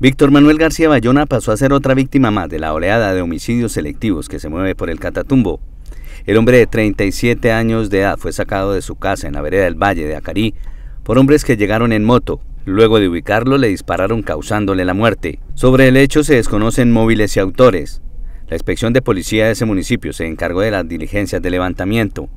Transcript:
Víctor Manuel García Bayona pasó a ser otra víctima más de la oleada de homicidios selectivos que se mueve por el Catatumbo. El hombre de 37 años de edad fue sacado de su casa en la vereda del Valle de Acarí por hombres que llegaron en moto. Luego de ubicarlo le dispararon causándole la muerte. Sobre el hecho se desconocen móviles y autores. La inspección de policía de ese municipio se encargó de las diligencias de levantamiento.